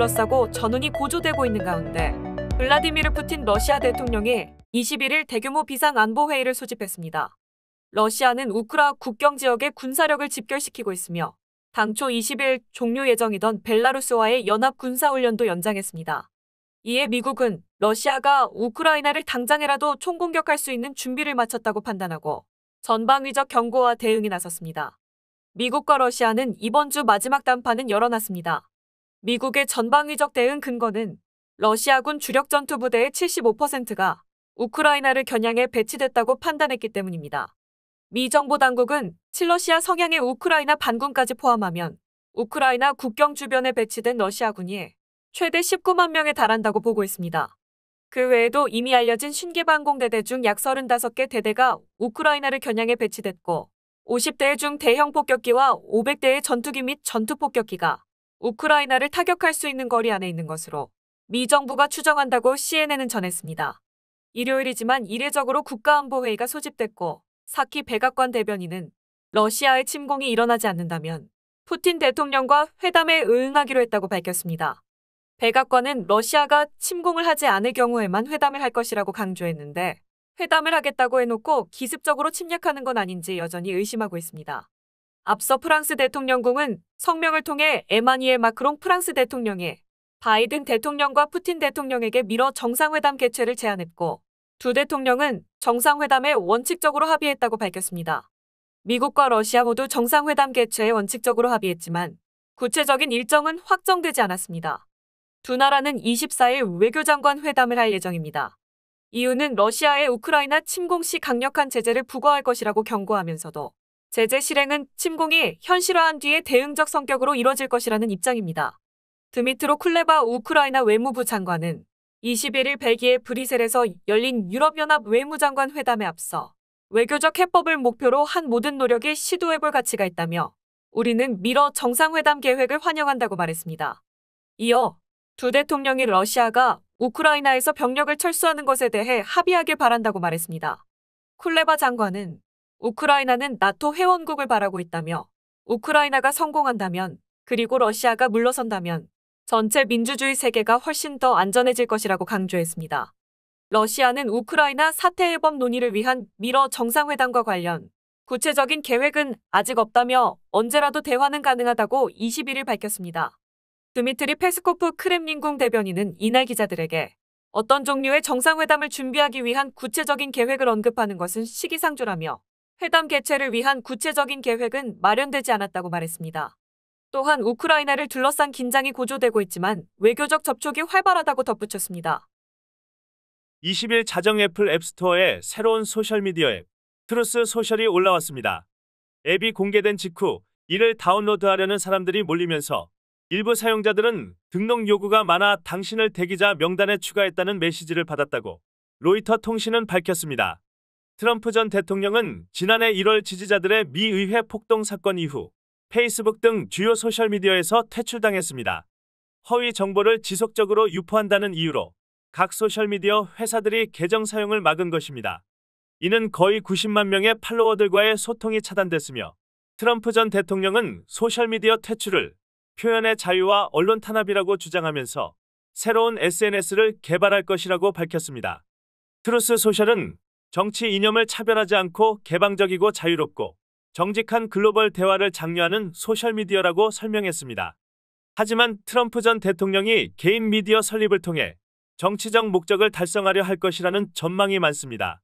둘러싸고 전운이 고조되고 있는 가운데 블라디미르 푸틴 러시아 대통령이 21일 대규모 비상안보회의를 소집했습니다. 러시아는 우크라 국경 지역의 군사력을 집결시키고 있으며 당초 20일 종료 예정이던 벨라루스와의 연합 군사훈련도 연장했습니다. 이에 미국은 러시아가 우크라이나를 당장에라도 총공격할 수 있는 준비를 마쳤다고 판단하고 전방위적 경고와 대응이 나섰습니다. 미국과 러시아는 이번 주 마지막 단판은 열어놨습니다. 미국의 전방위적 대응 근거는 러시아군 주력 전투 부대의 75%가 우크라이나를 겨냥해 배치됐다고 판단했기 때문입니다. 미 정부 당국은 칠러시아 성향의 우크라이나 반군까지 포함하면 우크라이나 국경 주변에 배치된 러시아군이 최대 19만 명에 달한다고 보고 있습니다. 그 외에도 이미 알려진 신개방공대대 중 약 35개 대대가 우크라이나를 겨냥해 배치됐고 50대 중 대형 폭격기와 500대의 전투기 및 전투 폭격기가 우크라이나를 타격할 수 있는 거리 안에 있는 것으로 미 정부가 추정한다고 CNN은 전했습니다. 일요일이지만 이례적으로 국가안보회의가 소집됐고 사키 백악관 대변인은 러시아의 침공이 일어나지 않는다면 푸틴 대통령과 회담에 응하기로 했다고 밝혔습니다. 백악관은 러시아가 침공을 하지 않을 경우에만 회담을 할 것이라고 강조했는데 회담을 하겠다고 해놓고 기습적으로 침략하는 건 아닌지 여전히 의심하고 있습니다. 앞서 프랑스 대통령궁은 성명을 통해 에마니엘 마크롱 프랑스 대통령이 바이든 대통령과 푸틴 대통령에게 밀어 정상회담 개최를 제안했고 두 대통령은 정상회담에 원칙적으로 합의했다고 밝혔습니다. 미국과 러시아 모두 정상회담 개최에 원칙적으로 합의했지만 구체적인 일정은 확정되지 않았습니다. 두 나라는 24일 외교장관 회담을 할 예정입니다. 이유는 러시아의 우크라이나 침공 시 강력한 제재를 부과할 것이라고 경고하면서도 제재 실행은 침공이 현실화한 뒤에 대응적 성격으로 이뤄질 것이라는 입장입니다. 드미트로 쿨레바 우크라이나 외무부 장관은 21일 벨기에 브리셀에서 열린 유럽연합 외무장관 회담에 앞서 외교적 해법을 목표로 한 모든 노력에 시도해볼 가치가 있다며 우리는 미러 정상회담 계획을 환영한다고 말했습니다. 이어 두 대통령이 러시아가 우크라이나에서 병력을 철수하는 것에 대해 합의하길 바란다고 말했습니다. 쿨레바 장관은 우크라이나는 나토 회원국을 바라고 있다며 우크라이나가 성공한다면 그리고 러시아가 물러선다면 전체 민주주의 세계가 훨씬 더 안전해질 것이라고 강조했습니다. 러시아는 우크라이나 사태 해법 논의를 위한 미러 정상회담과 관련 구체적인 계획은 아직 없다며 언제라도 대화는 가능하다고 21일 밝혔습니다. 드미트리 페스코프 크렘린궁 대변인은 이날 기자들에게 어떤 종류의 정상회담을 준비하기 위한 구체적인 계획을 언급하는 것은 시기상조라며 회담 개최를 위한 구체적인 계획은 마련되지 않았다고 말했습니다. 또한 우크라이나를 둘러싼 긴장이 고조되고 있지만 외교적 접촉이 활발하다고 덧붙였습니다. 20일 자정 애플 앱스토어에 새로운 소셜미디어 앱, 트루스 소셜이 올라왔습니다. 앱이 공개된 직후 이를 다운로드하려는 사람들이 몰리면서 일부 사용자들은 등록 요구가 많아 당신을 대기자 명단에 추가했다는 메시지를 받았다고 로이터 통신은 밝혔습니다. 트럼프 전 대통령은 지난해 1월 지지자들의 미 의회 폭동 사건 이후 페이스북 등 주요 소셜미디어에서 퇴출당했습니다. 허위 정보를 지속적으로 유포한다는 이유로 각 소셜미디어 회사들이 계정 사용을 막은 것입니다. 이는 거의 90만 명의 팔로워들과의 소통이 차단됐으며 트럼프 전 대통령은 소셜미디어 퇴출을 표현의 자유와 언론 탄압이라고 주장하면서 새로운 SNS를 개발할 것이라고 밝혔습니다. 트루스 소셜은 정치 이념을 차별하지 않고 개방적이고 자유롭고 정직한 글로벌 대화를 장려하는 소셜미디어라고 설명했습니다. 하지만 트럼프 전 대통령이 개인 미디어 설립을 통해 정치적 목적을 달성하려 할 것이라는 전망이 많습니다.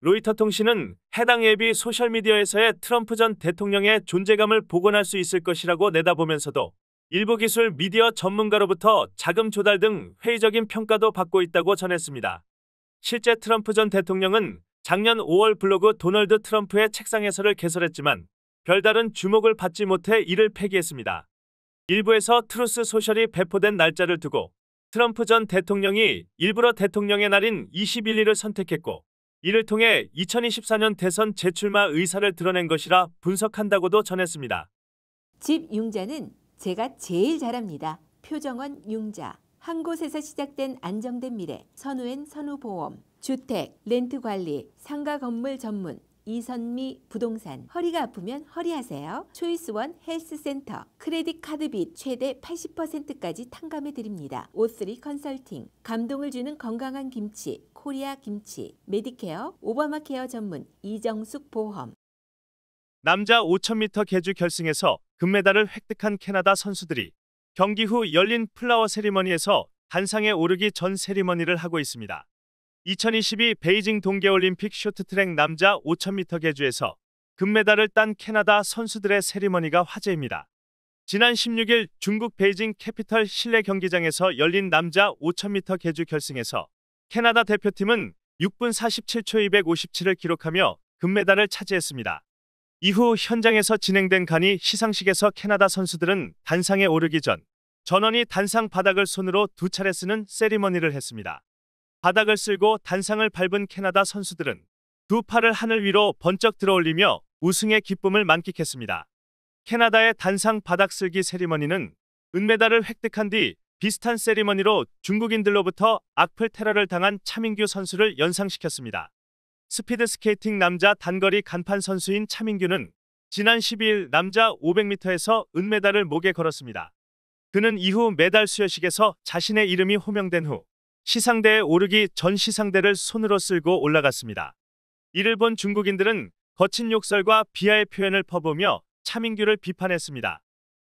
로이터 통신은 해당 앱이 소셜미디어에서의 트럼프 전 대통령의 존재감을 복원할 수 있을 것이라고 내다보면서도 일부 기술 미디어 전문가로부터 자금 조달 등 회의적인 평가도 받고 있다고 전했습니다. 실제 트럼프 전 대통령은 작년 5월 블로그 도널드 트럼프의 책상에서를 개설했지만 별다른 주목을 받지 못해 이를 폐기했습니다. 일부에서 트루스 소셜이 배포된 날짜를 두고 트럼프 전 대통령이 일부러 대통령의 날인 21일을 선택했고 이를 통해 2024년 대선 재출마 의사를 드러낸 것이라 분석한다고도 전했습니다. 집 융자는 제가 제일 잘합니다. 표정원 융자. 한 곳에서 시작된 안정된 미래, 선우엔 선우보험, 주택, 렌트 관리, 상가 건물 전문, 이선미 부동산, 허리가 아프면 허리하세요. 초이스원 헬스센터, 크레딧 카드빚 최대 80%까지 탕감해 드립니다. 오쓰리 컨설팅, 감동을 주는 건강한 김치, 코리아 김치, 메디케어, 오바마 케어 전문, 이정숙 보험. 남자 5000m 개주 결승에서 금메달을 획득한 캐나다 선수들이 경기 후 열린 플라워 세리머니에서 단상에 오르기 전 세리머니를 하고 있습니다. 2022 베이징 동계올림픽 쇼트트랙 남자 5000m 계주에서 금메달을 딴 캐나다 선수들의 세리머니가 화제입니다. 지난 16일 중국 베이징 캐피털 실내 경기장에서 열린 남자 5000m 계주 결승에서 캐나다 대표팀은 6분 47초 257을 기록하며 금메달을 차지했습니다. 이후 현장에서 진행된 간이 시상식에서 캐나다 선수들은 단상에 오르기 전 전원이 단상 바닥을 손으로 두 차례 쓰는 세리머니를 했습니다. 바닥을 쓸고 단상을 밟은 캐나다 선수들은 두 팔을 하늘 위로 번쩍 들어올리며 우승의 기쁨을 만끽했습니다. 캐나다의 단상 바닥 쓸기 세리머니는 은메달을 획득한 뒤 비슷한 세리머니로 중국인들로부터 악플 테러를 당한 차민규 선수를 연상시켰습니다. 스피드 스케이팅 남자 단거리 간판 선수인 차민규는 지난 12일 남자 500m에서 은메달을 목에 걸었습니다. 그는 이후 메달 수여식에서 자신의 이름이 호명된 후 시상대에 오르기 전 시상대를 손으로 쓸고 올라갔습니다. 이를 본 중국인들은 거친 욕설과 비하의 표현을 퍼부며 으 차민규를 비판했습니다.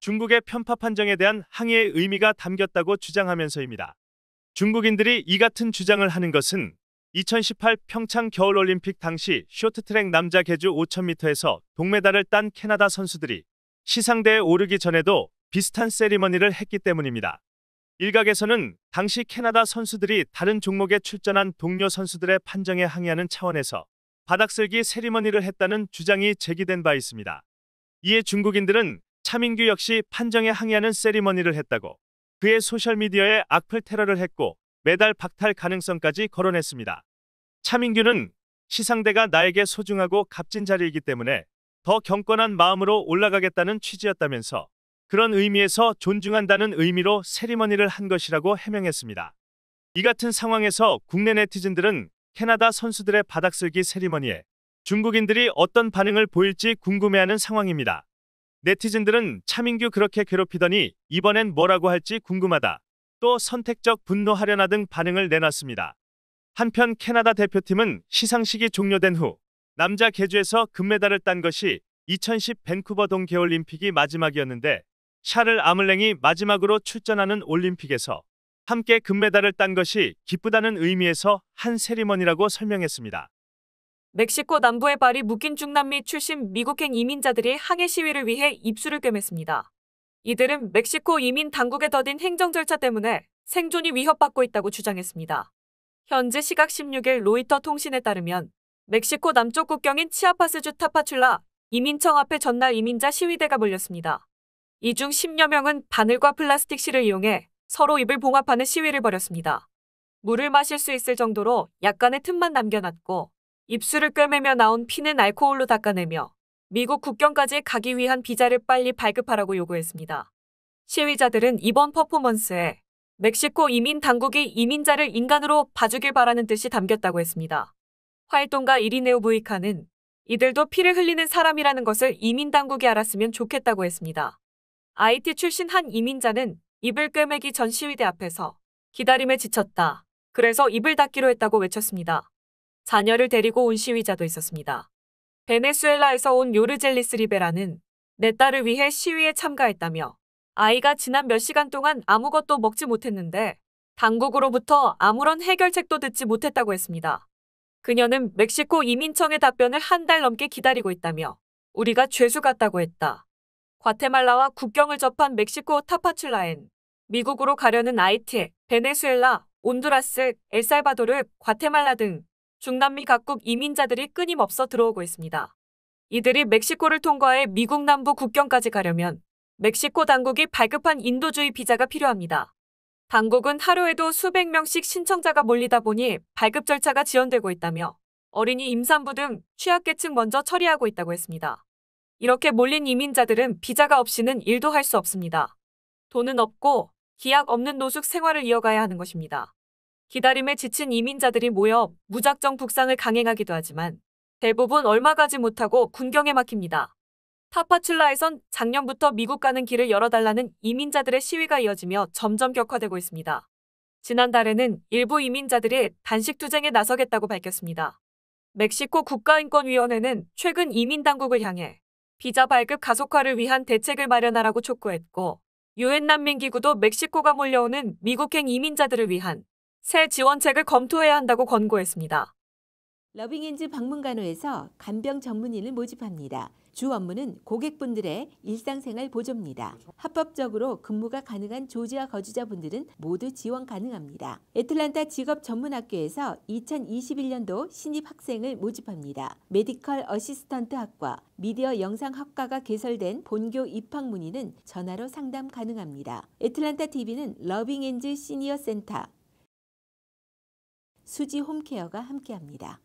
중국의 편파 판정에 대한 항의의 의미가 담겼다고 주장하면서입니다. 중국인들이 이 같은 주장을 하는 것은 2018 평창 겨울올림픽 당시 쇼트트랙 남자 계주 5000m에서 동메달을 딴 캐나다 선수들이 시상대에 오르기 전에도 비슷한 세리머니를 했기 때문입니다. 일각에서는 당시 캐나다 선수들이 다른 종목에 출전한 동료 선수들의 판정에 항의하는 차원에서 바닥슬기 세리머니를 했다는 주장이 제기된 바 있습니다. 이에 중국인들은 차민규 역시 판정에 항의하는 세리머니를 했다고 그의 소셜미디어에 악플 테러를 했고 메달 박탈 가능성까지 거론했습니다. 차민규는 시상대가 나에게 소중하고 값진 자리이기 때문에 더 경건한 마음으로 올라가겠다는 취지였다면서 그런 의미에서 존중한다는 의미로 세리머니를 한 것이라고 해명했습니다. 이 같은 상황에서 국내 네티즌들은 캐나다 선수들의 바닥쓸기 세리머니에 중국인들이 어떤 반응을 보일지 궁금해하는 상황입니다. 네티즌들은 차민규 그렇게 괴롭히더니 이번엔 뭐라고 할지 궁금하다. 또 선택적 분노 하려나 등 반응을 내놨습니다. 한편 캐나다 대표팀은 시상식이 종료된 후 남자 계주에서 금메달을 딴 것이 2010 밴쿠버 동계올림픽이 마지막이었는데 샤를 아물랭이 마지막으로 출전하는 올림픽에서 함께 금메달을 딴 것이 기쁘다는 의미에서 한 세리머니라고 설명했습니다. 멕시코 남부의 발이 묶인 중남미 출신 미국행 이민자들이 항해 시위를 위해 입수를 꿰맸습니다. 이들은 멕시코 이민 당국에 더딘 행정 절차 때문에 생존이 위협받고 있다고 주장했습니다. 현재 시각 16일 로이터 통신에 따르면 멕시코 남쪽 국경인 치아파스주 타파출라 이민청 앞에 전날 이민자 시위대가 몰렸습니다. 이 중 10여 명은 바늘과 플라스틱 실을 이용해 서로 입을 봉합하는 시위를 벌였습니다. 물을 마실 수 있을 정도로 약간의 틈만 남겨놨고 입술을 꿰매며 나온 피는 알코올로 닦아내며 미국 국경까지 가기 위한 비자를 빨리 발급하라고 요구했습니다. 시위자들은 이번 퍼포먼스에 멕시코 이민 당국이 이민자를 인간으로 봐주길 바라는 뜻이 담겼다고 했습니다. 활동가 이리네오 부이카는 이들도 피를 흘리는 사람이라는 것을 이민 당국이 알았으면 좋겠다고 했습니다. IT 출신 한 이민자는 입을 꿰매기 전 시위대 앞에서 기다림에 지쳤다. 그래서 입을 닫기로 했다고 외쳤습니다. 자녀를 데리고 온 시위자도 있었습니다. 베네수엘라에서 온 요르젤리스 리베라는 내 딸을 위해 시위에 참가했다며 아이가 지난 몇 시간 동안 아무것도 먹지 못했는데 당국으로부터 아무런 해결책도 듣지 못했다고 했습니다. 그녀는 멕시코 이민청의 답변을 한 달 넘게 기다리고 있다며 우리가 죄수 같다고 했다. 과테말라와 국경을 접한 멕시코 타파출라엔 미국으로 가려는 아이티, 베네수엘라, 온두라스, 엘살바도르, 과테말라 등 중남미 각국 이민자들이 끊임없어 들어오고 있습니다. 이들이 멕시코를 통과해 미국 남부 국경까지 가려면 멕시코 당국이 발급한 인도주의 비자가 필요합니다. 당국은 하루에도 수백 명씩 신청자가 몰리다 보니 발급 절차가 지연되고 있다며 어린이 임산부 등 취약계층 먼저 처리하고 있다고 했습니다. 이렇게 몰린 이민자들은 비자가 없이는 일도 할 수 없습니다. 돈은 없고 기약 없는 노숙 생활을 이어가야 하는 것입니다. 기다림에 지친 이민자들이 모여 무작정 북상을 강행하기도 하지만 대부분 얼마 가지 못하고 군경에 막힙니다. 타파출라에선 작년부터 미국 가는 길을 열어달라는 이민자들의 시위가 이어지며 점점 격화되고 있습니다. 지난달에는 일부 이민자들이 단식 투쟁에 나서겠다고 밝혔습니다. 멕시코 국가인권위원회는 최근 이민 당국을 향해 비자 발급 가속화를 위한 대책을 마련하라고 촉구했고 유엔 난민기구도 멕시코가 몰려오는 미국행 이민자들을 위한 새 지원책을 검토해야 한다고 권고했습니다. 러빙엔즈 방문간호에서 간병 전문의를 모집합니다. 주 업무는 고객분들의 일상생활 보조입니다. 합법적으로 근무가 가능한 조지아 거주자분들은 모두 지원 가능합니다. 애틀란타 직업 전문학교에서 2021년도 신입 학생을 모집합니다. 메디컬 어시스턴트 학과, 미디어 영상 학과가 개설된 본교 입학 문의는 전화로 상담 가능합니다. 애틀란타 TV는 러빙엔즈 시니어 센터 수지 홈케어가 함께합니다.